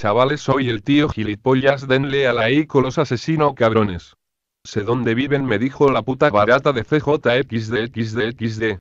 Chavales, soy el tío gilipollas, denle a la con los asesino cabrones. Sé dónde viven, me dijo la puta barata de CJXDXDXD.